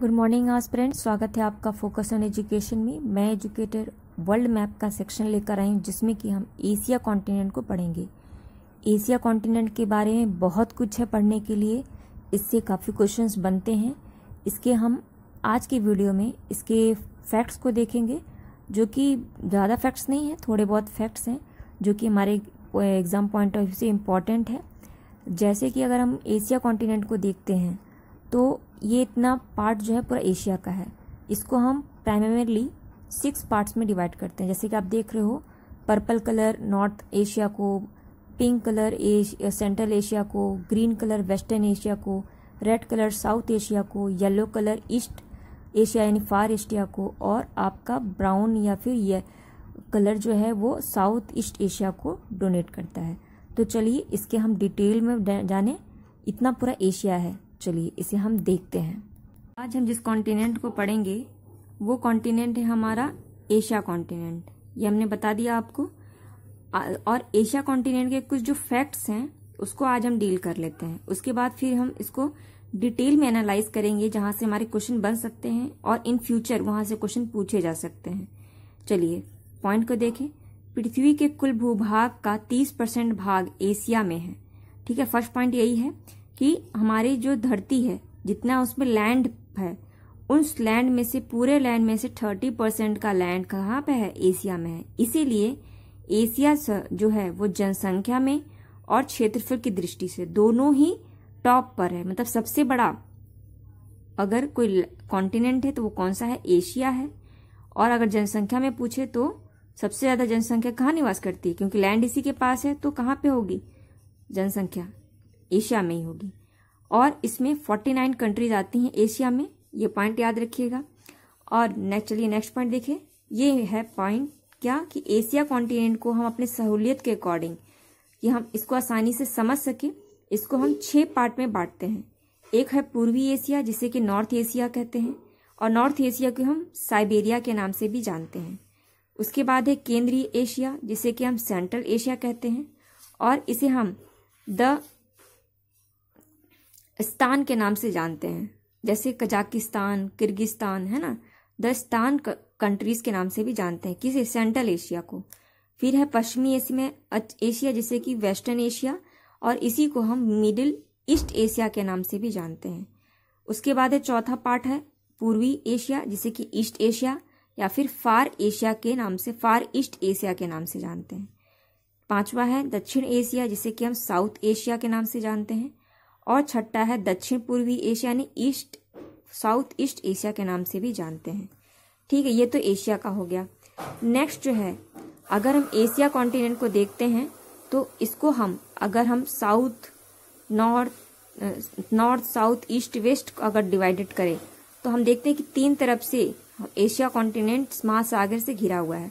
good morning आज friends स्वागत है आपका फोकस ऑन एजुकेशन में मैं एजुकेटर वर्ल्ड मैप का सेक्शन लेकर आई हूँ जिसमें कि हम एशिया कॉन्टिनेंट को पढ़ेंगे एशिया कॉन्टिनेंट के बारे में बहुत कुछ है पढ़ने के लिए इससे काफ़ी क्वेश्चंस बनते हैं इसके हम आज की वीडियो में इसके फैक्ट्स को देखेंगे जो कि ज़्यादा फैक्ट्स नहीं है थोड़े बहुत फैक्ट्स हैं जो कि हमारे एग्ज़ाम पॉइंट ऑफ व्यू से इम्पॉर्टेंट है जैसे कि अगर हम एशिया कॉन्टिनेंट को देखते हैं तो ये इतना पार्ट जो है पूरा एशिया का है इसको हम प्राइमरली सिक्स पार्ट्स में डिवाइड करते हैं जैसे कि आप देख रहे हो पर्पल कलर नॉर्थ एशिया को पिंक कलर सेंट्रल एशिया को ग्रीन कलर वेस्टर्न एशिया को रेड कलर साउथ एशिया को येलो कलर ईस्ट एशिया यानी फार एशिया को और आपका ब्राउन या फिर ये कलर जो है वो साउथ ईस्ट एशिया को डोनेट करता है तो चलिए इसके हम डिटेल में जाने इतना पूरा एशिया है चलिए इसे हम देखते हैं आज हम जिस कॉन्टिनेंट को पढ़ेंगे वो कॉन्टिनेंट है हमारा एशिया कॉन्टिनेंट ये हमने बता दिया आपको और एशिया कॉन्टिनेंट के कुछ जो फैक्ट्स हैं उसको आज हम डील कर लेते हैं उसके बाद फिर हम इसको डिटेल में एनालाइज करेंगे जहां से हमारे क्वेश्चन बन सकते हैं और इन फ्यूचर वहां से क्वेश्चन पूछे जा सकते हैं चलिए पॉइंट को देखें पृथ्वी के कुल भूभाग का 30 परसेंट भाग एशिया में है ठीक है फर्स्ट पॉइंट यही है कि हमारी जो धरती है जितना उसमें लैंड है उस लैंड में से पूरे लैंड में से थर्टी परसेंट का लैंड कहाँ पे है एशिया में है इसीलिए एशिया जो है वो जनसंख्या में और क्षेत्रफल की दृष्टि से दोनों ही टॉप पर है मतलब सबसे बड़ा अगर कोई कॉन्टिनेंट है तो वो कौन सा है एशिया है और अगर जनसंख्या में पूछे तो सबसे ज्यादा जनसंख्या कहाँ निवास करती है क्योंकि लैंड इसी के पास है तो कहाँ पे होगी जनसंख्या एशिया में ही होगी और इसमें 49 कंट्रीज आती हैं एशिया में ये पॉइंट याद रखिएगा और नेक्स्ट चलिए नेक्स्ट पॉइंट देखिए ये है पॉइंट क्या कि एशिया कॉन्टिनेंट को हम अपने सहूलियत के अकॉर्डिंग कि हम इसको आसानी से समझ सकें इसको हम छः पार्ट में बांटते हैं एक है पूर्वी एशिया जिसे कि नॉर्थ एशिया कहते हैं और नॉर्थ एशिया को हम साइबेरिया के नाम से भी जानते हैं उसके बाद है केंद्रीय एशिया जिसे कि हम सेंट्रल एशिया कहते हैं और इसे हम द स्थान के नाम से जानते हैं जैसे कजाकिस्तान किर्गिस्तान है ना दस्तान कंट्रीज के नाम से भी जानते हैं किसे सेंट्रल एशिया को फिर है पश्चिमी एशिया में एशिया जैसे कि वेस्टर्न एशिया और इसी को हम मिडिल ईस्ट एशिया के नाम से भी जानते हैं उसके बाद है चौथा पार्ट है पूर्वी एशिया जिसे कि ईस्ट एशिया या फिर फार एशिया के नाम से फार ईस्ट एशिया के नाम से जानते हैं पांचवा है दक्षिण एशिया जिसे कि हम साउथ एशिया के नाम से जानते हैं और छठा है दक्षिण पूर्वी एशिया यानी ईस्ट साउथ ईस्ट एशिया के नाम से भी जानते हैं ठीक है ये तो एशिया का हो गया नेक्स्ट जो है अगर हम एशिया कॉन्टिनेंट को देखते हैं तो इसको हम अगर हम south north north south east west अगर डिवाइडेड करें तो हम देखते हैं कि तीन तरफ से एशिया कॉन्टिनेंट महासागर से घिरा हुआ है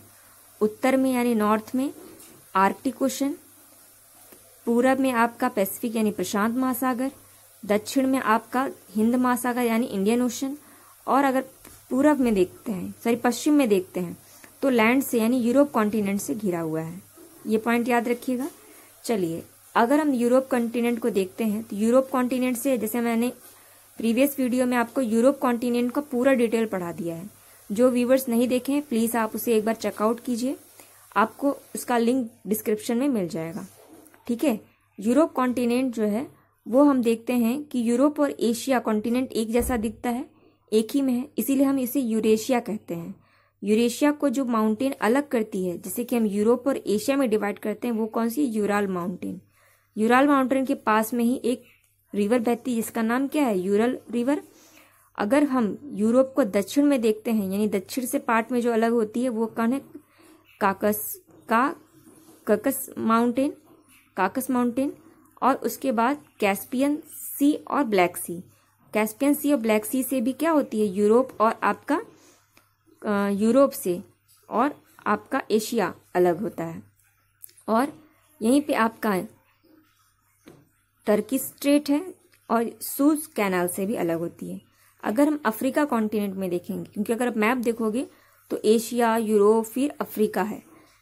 उत्तर में यानी नॉर्थ में आर्कटिक ओशन पूरब में आपका पैसिफिक यानी प्रशांत महासागर दक्षिण में आपका हिंद महासागर यानी इंडियन ओशन और अगर पूरब में देखते हैं सॉरी पश्चिम में देखते हैं तो लैंड से यानी यूरोप कॉन्टिनेंट से घिरा हुआ है ये पॉइंट याद रखिएगा चलिए अगर हम यूरोप कॉन्टिनेंट को देखते हैं तो यूरोप कॉन्टिनेंट से जैसे मैंने प्रीवियस वीडियो में आपको यूरोप कॉन्टिनेंट का पूरा डिटेल पढ़ा दिया है जो व्यूवर्स नहीं देखे हैं प्लीज़ आप उसे एक बार चेकआउट कीजिए आपको उसका लिंक डिस्क्रिप्शन में मिल जाएगा ठीक है यूरोप कॉन्टिनेंट जो है वो हम देखते हैं कि यूरोप और एशिया कॉन्टिनेंट एक जैसा दिखता है एक ही में है इसीलिए हम इसे यूरेशिया कहते हैं यूरेशिया को जो माउंटेन अलग करती है जैसे कि हम यूरोप और एशिया में डिवाइड करते हैं वो कौन सी यूराल माउंटेन यूराल माउंटेन के पास में ही एक रिवर बहती है जिसका नाम क्या है यूरल रिवर अगर हम यूरोप को दक्षिण में देखते हैं यानी दक्षिण से पार्ट में जो अलग होती है वो कौन है काकस का ककस माउंटेन काकस माउंटेन और उसके बाद कैस्पियन सी और ब्लैक सी कैस्पियन सी और ब्लैक सी से भी क्या होती है यूरोप और आपका यूरोप से और आपका एशिया अलग होता है और यहीं पे आपका टर्की स्ट्रेट है और सूज कैनाल से भी अलग होती है अगर हम अफ्रीका कॉन्टिनेंट में देखेंगे क्योंकि अगर आप मैप देखोगे तो एशिया यूरोप फिर अफ्रीका है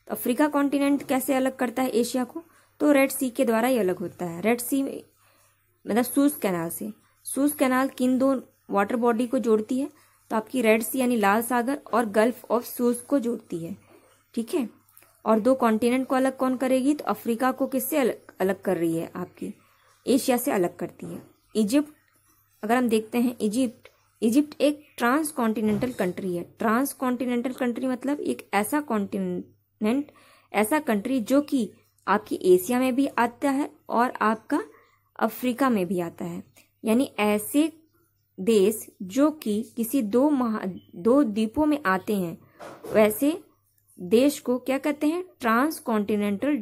तो अफ्रीका कॉन्टिनेंट कैसे अलग करता है एशिया को तो रेड सी के द्वारा ये अलग होता है रेड सी मतलब सूस कैनाल से सूस कैनाल किन दो वाटर बॉडी को जोड़ती है तो आपकी रेड सी यानी लाल सागर और गल्फ ऑफ सूस को जोड़ती है ठीक है और दो कॉन्टिनेंट को अलग कौन करेगी तो अफ्रीका को किससे अलग अलग कर रही है आपकी एशिया से अलग करती है इजिप्ट अगर हम देखते हैं इजिप्ट इजिप्ट एक ट्रांस कॉन्टिनेंटल कंट्री है ट्रांस कॉन्टिनेंटल कंट्री मतलब एक ऐसा कॉन्टिनेंट ऐसा कंट्री जो कि आपकी एशिया में भी आता है और आपका अफ्रीका में भी आता है यानी ऐसे देश जो कि किसी दो महा दो द्वीपों में आते हैं वैसे देश को क्या कहते हैं ट्रांस कॉन्टिनेंटल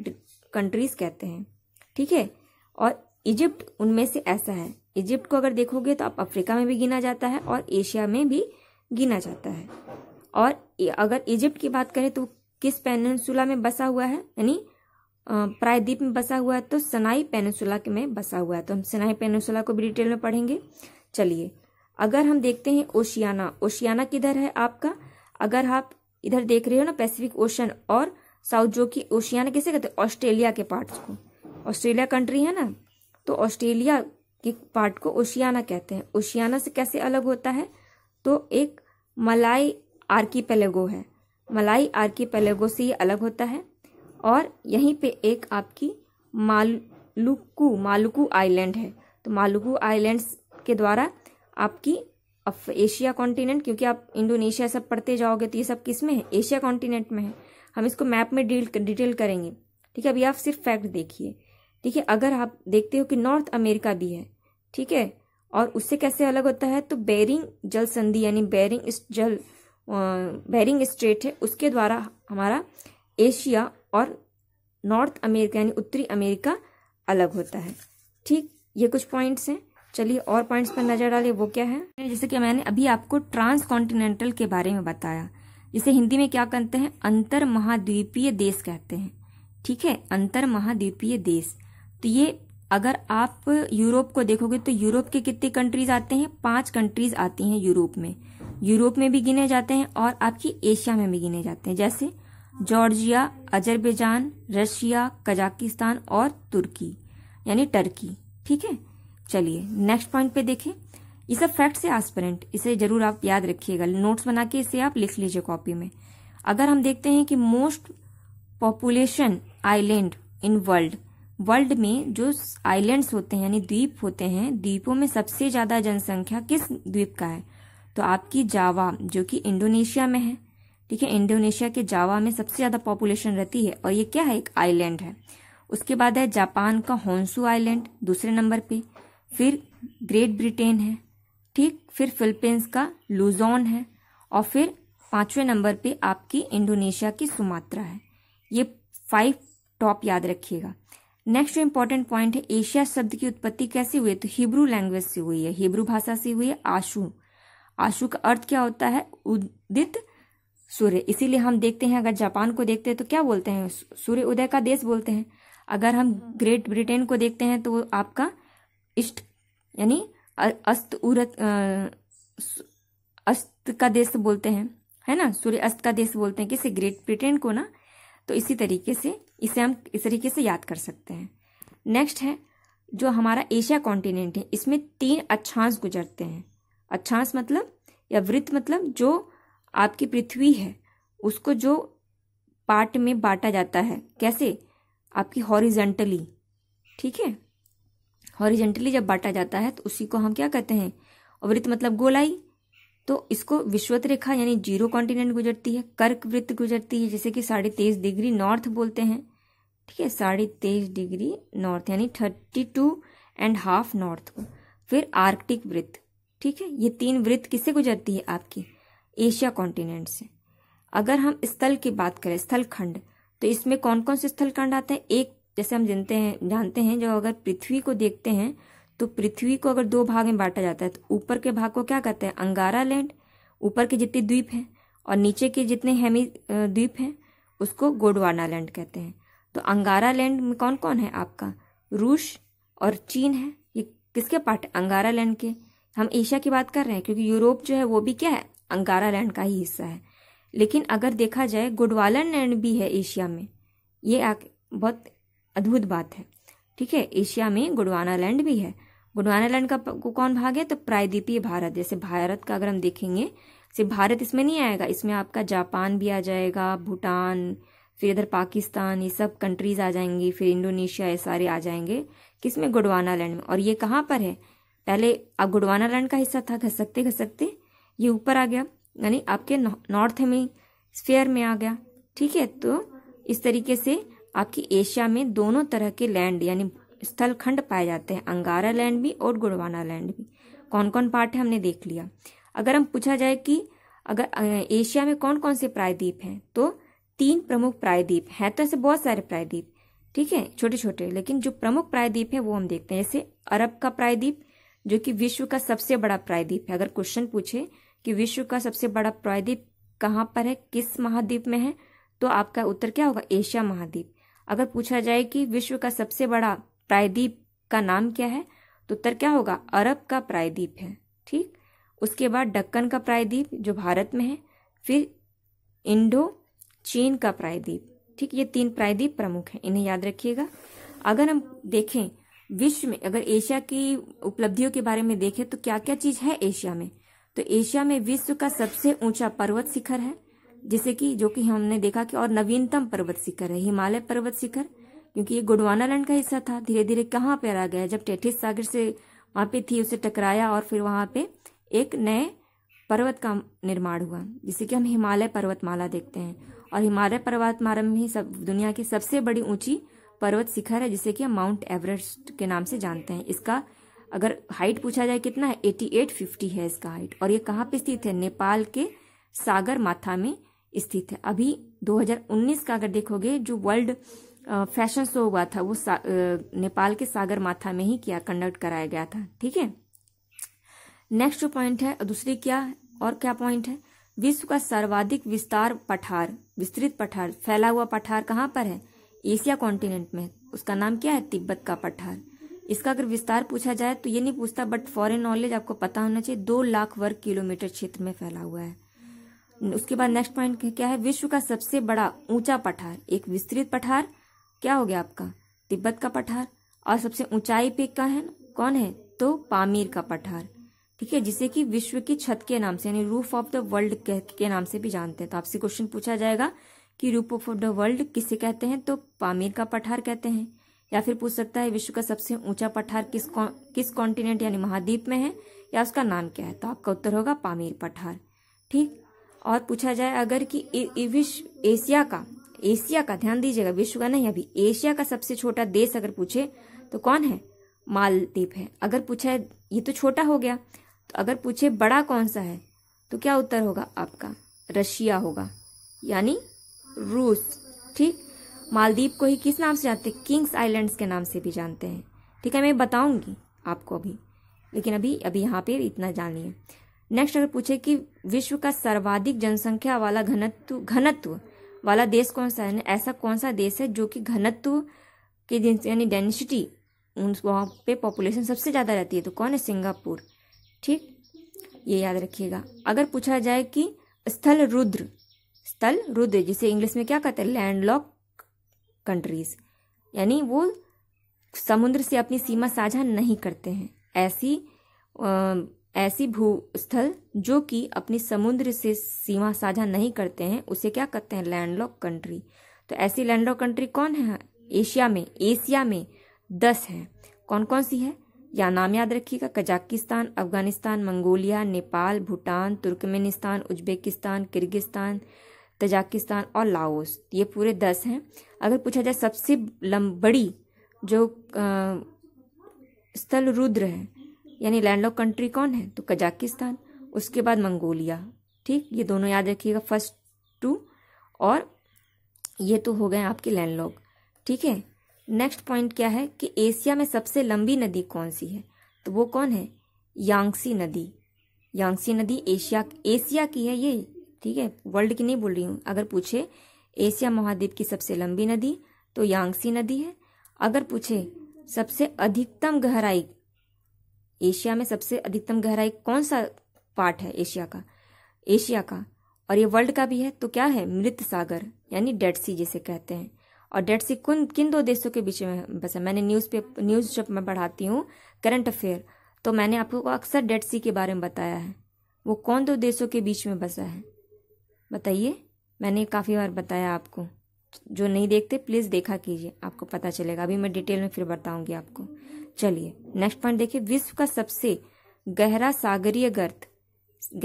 कंट्रीज कहते हैं ठीक है और इजिप्ट उनमें से ऐसा है इजिप्ट को अगर देखोगे तो आप अफ्रीका में भी गिना जाता है और एशिया में भी गिना जाता है और अगर इजिप्ट की बात करें तो किस पेनसुला में बसा हुआ है यानी प्रायद्वीप में बसा हुआ है तो सनाई पेनिसुला में बसा हुआ है तो हम सनाई पेनिसुला को भी डिटेल में पढ़ेंगे चलिए अगर हम देखते हैं ओशियाना ओशियाना किधर है आपका अगर आप इधर देख रहे हो ना पैसिफिक ओशन और साउथ जो कि ओशियाना कैसे कहते हैं ऑस्ट्रेलिया के पार्ट को ऑस्ट्रेलिया कंट्री है ना तो ऑस्ट्रेलिया के पार्ट को ओशियाना कहते हैं ओशियाना से कैसे अलग होता है तो एक मलाई आर्की है मलाई आर्की से ये अलग होता है और यहीं पे एक आपकी मालुकू मालुकू आइलैंड है तो मालुकू आइलैंड्स के द्वारा आपकी एशिया कॉन्टिनेंट क्योंकि आप इंडोनेशिया सब पढ़ते जाओगे तो ये सब किस में है एशिया कॉन्टिनेंट में है हम इसको मैप में डील डिटेल करेंगे ठीक है अभी आप सिर्फ फैक्ट देखिए ठीक है अगर आप देखते हो कि नॉर्थ अमेरिका भी है ठीक है और उससे कैसे अलग होता है तो बैरिंग जल संधि यानी बैरिंग जल बैरिंग स्ट्रेट है उसके द्वारा हमारा एशिया और नॉर्थ अमेरिका यानी उत्तरी अमेरिका अलग होता है ठीक ये कुछ पॉइंट्स हैं चलिए और पॉइंट्स पर नजर डालिए वो क्या है जैसे कि मैंने अभी आपको ट्रांस कॉन्टिनेंटल के बारे में बताया जिसे हिंदी में क्या कहते हैं अंतर महाद्वीपीय देश कहते हैं ठीक है अंतर महाद्वीपीय देश तो ये अगर आप यूरोप को देखोगे तो यूरोप के कितने कंट्रीज आते हैं पांच कंट्रीज आती हैं यूरोप में यूरोप में भी गिने जाते हैं और आपकी एशिया में भी गिने जाते हैं जैसे जॉर्जिया अजरबैजान रशिया कजाकिस्तान और तुर्की यानी टर्की ठीक है चलिए नेक्स्ट पॉइंट पे देखें ये सब फैक्ट से आस्परेंट इसे जरूर आप याद रखिएगा नोट्स बना के इसे आप लिख लीजिए कॉपी में अगर हम देखते हैं कि most population island in world world में जो आइलैंड्स होते हैं यानी द्वीप होते हैं द्वीपों में सबसे ज्यादा जनसंख्या किस द्वीप का है तो आपकी जावा जो कि इंडोनेशिया में है ठीक है इंडोनेशिया के जावा में सबसे ज्यादा पॉपुलेशन रहती है और ये क्या है एक आइलैंड है उसके बाद है जापान का होन्सू आइलैंड दूसरे नंबर पे फिर ग्रेट ब्रिटेन है ठीक फिर फिलीपींस का लुजोन है और फिर पांचवें नंबर पे आपकी इंडोनेशिया की सुमात्रा है ये फाइव टॉप याद रखिएगा नेक्स्ट जो इम्पोर्टेंट पॉइंट है एशिया शब्द की उत्पत्ति कैसे हुई है तो हिब्रू लैंग्वेज से हुई है हिब्रू भाषा से हुई है आशु आशु का अर्थ क्या होता है उदित सूर्य इसीलिए हम देखते हैं अगर जापान को देखते हैं तो क्या बोलते हैं सूर्य उदय का देश बोलते हैं अगर हम ग्रेट ब्रिटेन को देखते हैं तो वो आपका इष्ट यानी अस्त उरत अस्त का देश बोलते हैं है ना सूर्य अस्त का देश बोलते हैं किसे ग्रेट ब्रिटेन को ना तो इसी तरीके से इसे हम इस तरीके से याद कर सकते हैं नेक्स्ट है जो हमारा एशिया कॉन्टिनेंट है इसमें तीन अच्छांश गुजरते हैं अच्छांश मतलब या वृत्त मतलब जो आपकी पृथ्वी है उसको जो पार्ट में बांटा जाता है कैसे आपकी हॉरिजेंटली ठीक है हॉरिजेंटली जब बांटा जाता है तो उसी को हम क्या कहते हैं वृत्त मतलब गोलाई तो इसको विश्वत रेखा यानी जीरो कॉन्टिनेंट गुजरती है कर्क वृत्त गुजरती है जैसे कि साढ़े तेईस डिग्री नॉर्थ बोलते हैं ठीक है साढ़े तेईस डिग्री नॉर्थ यानी thirty two and half north को फिर आर्कटिक वृत्त ठीक है ये तीन वृत्त किससे गुजरती है आपकी एशिया कॉन्टिनेंट से अगर हम स्थल की बात करें स्थल खंड तो इसमें कौन कौन से स्थल खंड आते हैं एक जैसे हम जानते हैं जानते हैं जो अगर पृथ्वी को देखते हैं तो पृथ्वी को अगर दो भाग में बांटा जाता है तो ऊपर के भाग को क्या कहते हैं अंगारा लैंड ऊपर के जितने द्वीप हैं और नीचे के जितने हेमी द्वीप हैं उसको गोडवाना लैंड कहते हैं तो अंगारा लैंड में कौन कौन है आपका रूस और चीन है ये किसके पार्ट अंगारा लैंड के हम एशिया की बात कर रहे हैं क्योंकि यूरोप जो है वो भी क्या है अंगारा लैंड का ही हिस्सा है लेकिन अगर देखा जाए गुडवालन लैंड भी है एशिया में ये बहुत अद्भुत बात है ठीक है एशिया में गुडवाना लैंड भी है गुडवाना लैंड का कौन भाग है तो प्रायद्वीपीय भारत जैसे भारत का अगर हम देखेंगे सिर्फ भारत इसमें नहीं आएगा इसमें आपका जापान भी आ जाएगा भूटान फिर इधर पाकिस्तान ये सब कंट्रीज आ जाएंगी फिर इंडोनेशिया ये सारे आ जाएंगे किसमें गुडवाना लैंड में और ये कहाँ पर है पहले अब गुडवाना लैंड का हिस्सा था घसकते घसकते ये ऊपर आ गया यानी आपके नॉर्थ में स्फेयर में आ गया ठीक है तो इस तरीके से आपकी एशिया में दोनों तरह के लैंड यानी स्थल खंड पाए जाते हैं अंगारा लैंड भी और गुड़वाना लैंड भी कौन कौन पार्ट है हमने देख लिया अगर हम पूछा जाए कि अगर एशिया में कौन कौन से प्रायद्वीप हैं तो तीन प्रमुख प्रायद्वीप हैं तो ऐसे बहुत सारे प्रायद्वीप ठीक है छोटे छोटे लेकिन जो प्रमुख प्रायद्वीप है वो हम देखते हैं जैसे अरब का प्रायद्वीप जो कि विश्व का सबसे बड़ा प्रायद्वीप है अगर क्वेश्चन पूछे कि विश्व का सबसे बड़ा प्रायद्वीप कहाँ पर है किस महाद्वीप में है तो आपका उत्तर क्या होगा एशिया महाद्वीप अगर पूछा जाए कि विश्व का सबसे बड़ा प्रायद्वीप का नाम क्या है तो उत्तर क्या होगा अरब का प्रायद्वीप है ठीक उसके बाद डक्कन का प्रायद्वीप जो भारत में है फिर इंडो चीन का प्रायद्वीप ठीक ये तीन प्रायद्वीप प्रमुख हैं इन्हें याद रखिएगा अगर हम देखें विश्व में अगर एशिया की उपलब्धियों के बारे में देखें तो क्या क्या चीज़ है एशिया में तो एशिया में विश्व का सबसे ऊंचा पर्वत शिखर है जैसे कि जो कि हमने देखा कि और नवीनतम पर्वत शिखर है हिमालय पर्वत शिखर क्योंकि ये लैंड का हिस्सा था धीरे धीरे कहाँ पर आ गया जब टेठिस सागर से वहां पे थी उसे टकराया और फिर वहां पे एक नए पर्वत का निर्माण हुआ जिसे कि हम हिमालय पर्वतमाला देखते हैं और हिमालय पर्वतमाला में ही सब दुनिया की सबसे बड़ी ऊंची पर्वत शिखर है जिसे कि हम माउंट एवरेस्ट के नाम से जानते हैं इसका अगर हाइट पूछा जाए कितना है एटी एट फिफ्टी है इसका हाइट और ये कहाँ पे स्थित है नेपाल के सागर माथा में स्थित है अभी 2019 का अगर देखोगे जो वर्ल्ड फैशन शो हुआ था वो नेपाल के सागर माथा में ही किया कंडक्ट कराया गया था ठीक है नेक्स्ट जो पॉइंट है दूसरी क्या और क्या पॉइंट है विश्व का सर्वाधिक विस्तार पठार विस्तृत पठार फैला हुआ पठार कहाँ पर है एशिया कॉन्टिनेंट में उसका नाम क्या है तिब्बत का पठार इसका अगर विस्तार पूछा जाए तो ये नहीं पूछता बट फॉरेन नॉलेज आपको पता होना चाहिए दो लाख वर्ग किलोमीटर क्षेत्र में फैला हुआ है उसके बाद नेक्स्ट पॉइंट क्या है विश्व का सबसे बड़ा ऊंचा पठार एक विस्तृत पठार क्या हो गया आपका तिब्बत का पठार और सबसे ऊंचाई पे का है कौन है तो पामीर का पठार ठीक है जिसे कि विश्व की छत के नाम से यानी रूफ ऑफ द वर्ल्ड के नाम से भी जानते हैं तो आपसे क्वेश्चन पूछा जाएगा कि रूफ ऑफ द वर्ल्ड किसे कहते हैं तो पामीर का पठार कहते हैं या फिर पूछ सकता है विश्व का सबसे ऊंचा पठार किस कौ, किस कॉन्टिनेंट यानी महाद्वीप में है या उसका नाम क्या है तो आपका उत्तर होगा पामीर पठार ठीक और पूछा जाए अगर कि विश्व एशिया का एशिया का ध्यान दीजिएगा विश्व का नहीं अभी एशिया का सबसे छोटा देश अगर पूछे तो कौन है मालदीप है अगर पूछा है ये तो छोटा हो गया तो अगर पूछे बड़ा कौन सा है तो क्या उत्तर होगा आपका रशिया होगा यानी रूस ठीक मालदीव को ही किस नाम से जानते हैं किंग्स आइलैंड्स के नाम से भी जानते हैं ठीक है मैं बताऊंगी आपको अभी लेकिन अभी अभी यहाँ पे इतना जान लिए नेक्स्ट अगर पूछे कि विश्व का सर्वाधिक जनसंख्या वाला घनत्व घनत्व वाला देश कौन सा है ऐसा कौन सा देश है जो कि घनत्व के दिन यानी डेंसिटी उन वहाँ पे पॉपुलेशन सबसे ज़्यादा रहती है तो कौन है सिंगापुर ठीक ये याद रखिएगा अगर पूछा जाए कि स्थल रुद्र स्थल रुद्र जिसे इंग्लिश में क्या कहते हैं लैंड लॉक कंट्रीज यानी वो समुद्र से अपनी सीमा साझा नहीं करते हैं ऐसी आ, ऐसी भूस्थल जो कि अपनी समुद्र से सीमा साझा नहीं करते हैं उसे क्या कहते हैं लैंडलॉक कंट्री तो ऐसी लैंडलॉक कंट्री कौन है एशिया में एशिया में दस है कौन कौन सी है या नाम याद रखिएगा Kazakhstan Afghanistan Mongolia Nepal Bhutan Turkmenistan Uzbekistan Kyrgyzstan Tajikistan और लाओस ये पूरे दस हैं अगर पूछा जाए सबसे लंबड़ी बड़ी जो स्थल रुद्र है यानी लैंडलॉक कंट्री कौन है तो कजाकिस्तान उसके बाद मंगोलिया ठीक ये दोनों याद रखिएगा फर्स्ट टू और ये तो हो गए आपके लैंडलॉक ठीक है नेक्स्ट पॉइंट क्या है कि एशिया में सबसे लंबी नदी कौन सी है तो वो कौन है यांगसी नदी यांगसी नदी एशिया एशिया की है ये ठीक है वर्ल्ड की नहीं बोल रही हूँ अगर पूछे एशिया महाद्वीप की सबसे लंबी नदी तो यांगसी नदी है अगर पूछे सबसे अधिकतम गहराई एशिया में सबसे अधिकतम गहराई कौन सा पार्ट है एशिया का एशिया का और ये वर्ल्ड का भी है तो क्या है मृत सागर यानी डेड सी जिसे कहते हैं और डेड सी किन किन दो देशों के बीच में बसा मैंने न्यूज़ पेपर न्यूज़ जब मैं पढ़ाती हूँ करंट अफेयर तो मैंने आपको अक्सर डेड सी के बारे में बताया है वो कौन दो देशों के बीच में बसा है बताइए मैंने काफ़ी बार बताया आपको जो नहीं देखते प्लीज़ देखा कीजिए आपको पता चलेगा अभी मैं डिटेल में फिर बताऊंगी आपको चलिए नेक्स्ट पॉइंट देखिए विश्व का सबसे गहरा सागरीय गर्त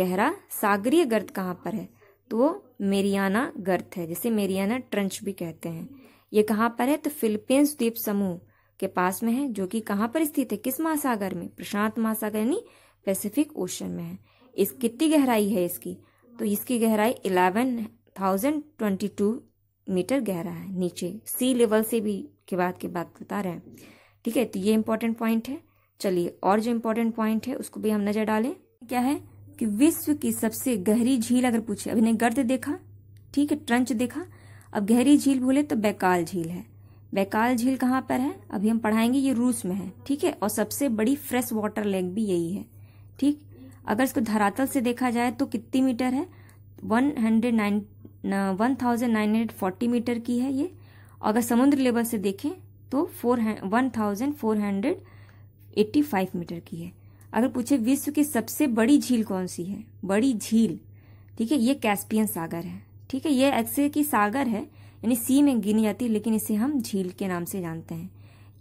गहरा सागरीय गर्त कहाँ पर है तो वो मेरियाना गर्त है जिसे मेरियाना ट्रंच भी कहते हैं ये कहाँ पर है तो फिलिपींस द्वीप समूह के पास में है जो कि कहाँ पर स्थित है किस महासागर में प्रशांत महासागर यानी पैसिफिक ओशन में है इस कितनी गहराई है इसकी तो इसकी गहराई eleven thousand twenty two metre गहरा है नीचे सी लेवल से भी के बाद की बात बता रहे हैं ठीक है तो ये इंपॉर्टेंट पॉइंट है चलिए और जो इम्पोर्टेंट पॉइंट है उसको भी हम नजर डालें क्या है कि विश्व की सबसे गहरी झील अगर पूछे अभी ने गर्द देखा ठीक है ट्रंच देखा अब गहरी झील भूले तो बैकाल झील है बैकाल झील कहाँ पर है अभी हम पढ़ाएंगे ये रूस में है ठीक है और सबसे बड़ी फ्रेश वाटर लेक भी यही है ठीक अगर इसको धरातल से देखा जाए तो कितनी मीटर है one hundred nine one thousand nine hundred forty metre की है ये अगर समुद्र लेवल से देखें तो four one thousand four hundred eighty five metre की है अगर पूछे विश्व की सबसे बड़ी झील कौन सी है बड़ी झील ठीक है ये कैस्पियन सागर है ठीक है ये ऐसे की सागर है यानी सी में गिनी जाती है लेकिन इसे हम झील के नाम से जानते हैं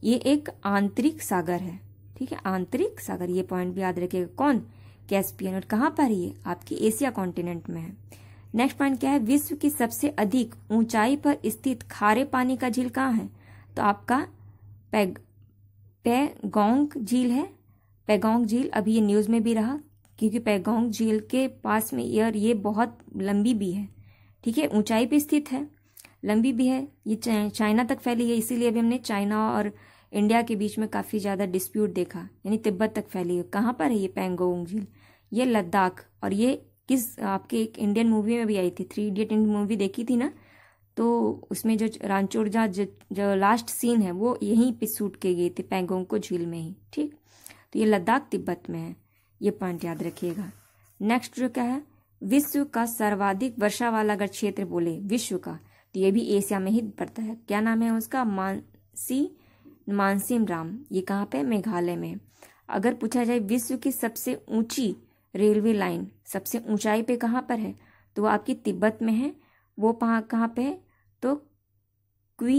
ये एक आंतरिक सागर है ठीक है आंतरिक सागर ये पॉइंट भी याद रखेगा कौन कैस्पियन और कहाँ पर है आपकी एशिया कॉन्टिनेंट में है नेक्स्ट पॉइंट क्या है विश्व की सबसे अधिक ऊंचाई पर स्थित खारे पानी का झील कहाँ है तो आपका पैग पैगोंग झील है पैगोंग झील अभी ये न्यूज़ में भी रहा क्योंकि पैगोंग झील के पास में यार ये बहुत लंबी भी है ठीक है ऊंचाई पे स्थित है लंबी भी है ये चाइना तक फैली है इसीलिए अभी हमने चाइना और इंडिया के बीच में काफ़ी ज़्यादा डिस्प्यूट देखा यानी तिब्बत तक फैली है कहाँ पर है ये पैंगोंग झील ये लद्दाख और ये किस आपके एक इंडियन मूवी में भी आई थी थ्री इडियट इंडियन मूवी देखी थी ना तो उसमें जो रानचोड़जा जो, जो लास्ट सीन है वो यहीं पे सूट के गए थे पैंगोंग को झील में ही ठीक तो ये लद्दाख तिब्बत में है ये पॉइंट याद रखिएगा नेक्स्ट जो क्या है विश्व का सर्वाधिक वर्षा वाला अगर क्षेत्र बोले विश्व का तो ये भी एशिया में ही पड़ता है क्या नाम है उसका मानसी मानसिम राम ये कहाँ पे मेघालय में अगर पूछा जाए विश्व की सबसे ऊंची रेलवे लाइन सबसे ऊंचाई पे कहाँ पर है तो आपकी तिब्बत में है वो कहाँ कहाँ पे है तो क्वी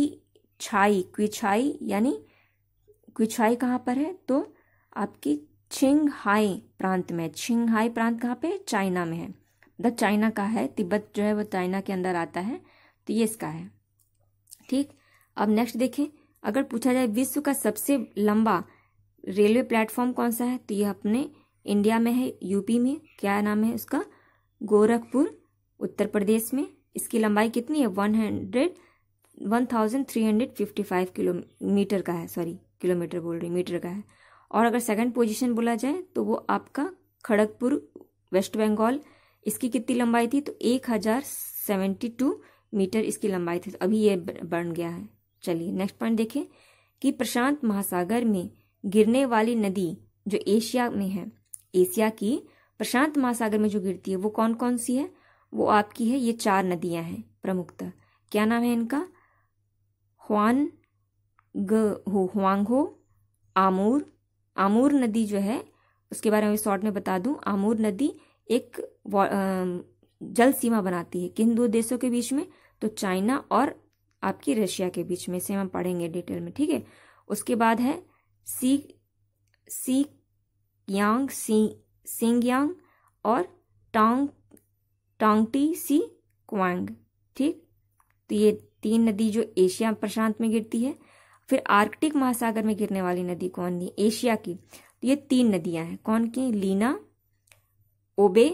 छाई क्वी छाई यानी क्वी छाई कहाँ पर है तो आपकी छिंग हाई प्रांत में छिंग हाई प्रांत कहाँ पे चाइना में है द मतलब चाइना का है तिब्बत जो है वो चाइना के अंदर आता है तो ये इसका है ठीक अब नेक्स्ट देखें अगर पूछा जाए विश्व का सबसे लंबा रेलवे प्लेटफॉर्म कौन सा है तो ये अपने इंडिया में है यूपी में क्या नाम है उसका गोरखपुर उत्तर प्रदेश में इसकी लंबाई कितनी है one hundred one thousand three hundred fifty five kilometre का है सॉरी किलोमीटर बोल रही मीटर का है और अगर सेकंड पोजीशन बोला जाए तो वो आपका खड़गपुर वेस्ट बंगाल इसकी कितनी लंबाई थी तो एक हज़ार सेवेंटी टू मीटर इसकी लंबाई थी तो अभी ये बन गया है चलिए नेक्स्ट पॉइंट देखें कि प्रशांत महासागर में गिरने वाली नदी जो एशिया में है एशिया की प्रशांत महासागर में जो गिरती है वो कौन कौन सी है वो आपकी है ये चार नदियां हैं प्रमुखतः क्या नाम है इनका ह्वान ग हो हुआंगहो आमूर आमूर नदी जो है उसके बारे में शॉर्ट में बता दूं आमूर नदी एक जल सीमा बनाती है किन दो देशों के बीच में तो चाइना और आपकी रशिया के बीच में से हम पढ़ेंगे डिटेल में ठीक है उसके बाद है सी सी यांग सिंगयांग और टांग टांगटी सी क्वांग ठीक तो ये तीन नदी जो एशिया प्रशांत में गिरती है फिर आर्कटिक महासागर में गिरने वाली नदी कौन है एशिया की तो ये तीन नदियां हैं कौन की लीना ओबे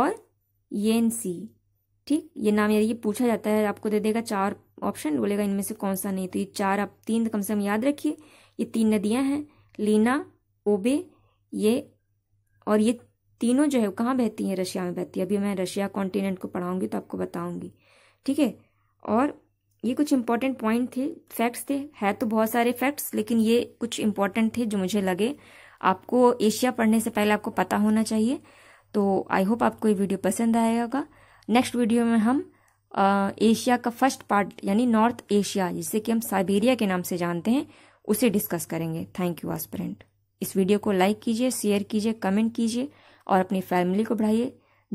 और येनसी ठीक ये नाम यार ये पूछा जाता है आपको दे देगा चार ऑप्शन बोलेगा इनमें से कौन सा नहीं तो ये चार आप तीन कम से कम याद रखिए ये तीन नदियां हैं लीना ओबे ये और ये तीनों जो है कहाँ बहती हैं रशिया में बहती है अभी मैं रशिया कॉन्टिनेंट को पढ़ाऊँगी तो आपको बताऊँगी ठीक है और ये कुछ इंपॉर्टेंट पॉइंट थे फैक्ट्स थे है तो बहुत सारे फैक्ट्स लेकिन ये कुछ इंपॉर्टेंट थे जो मुझे लगे आपको एशिया पढ़ने से पहले आपको पता होना चाहिए तो आई होप आपको ये वीडियो पसंद आएगा नेक्स्ट वीडियो में हम आ, एशिया का फर्स्ट पार्ट यानी नॉर्थ एशिया जिसे कि हम साइबेरिया के नाम से जानते हैं उसे डिस्कस करेंगे थैंक यू आस्परेंट इस वीडियो को लाइक कीजिए शेयर कीजिए कमेंट कीजिए और अपनी फैमिली को बढ़ाइए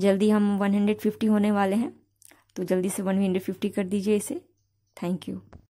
जल्दी हम 150 होने वाले हैं तो जल्दी से 150 कर दीजिए इसे थैंक यू